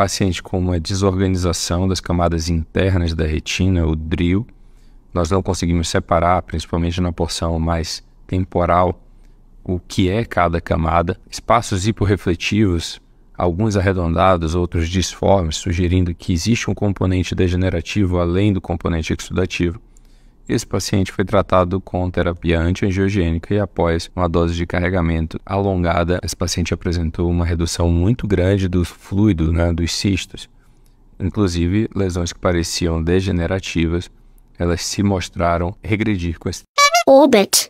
paciente com uma desorganização das camadas internas da retina, o DRIL, nós não conseguimos separar, principalmente na porção mais temporal, o que é cada camada. Espaços hiporrefletivos, alguns arredondados, outros disformes, sugerindo que existe um componente degenerativo além do componente exudativo. Esse paciente foi tratado com terapia antiangiogênica e após uma dose de carregamento alongada, esse paciente apresentou uma redução muito grande do fluido, né, dos cistos. Inclusive, lesões que pareciam degenerativas, elas se mostraram regredir com esse... Orbit.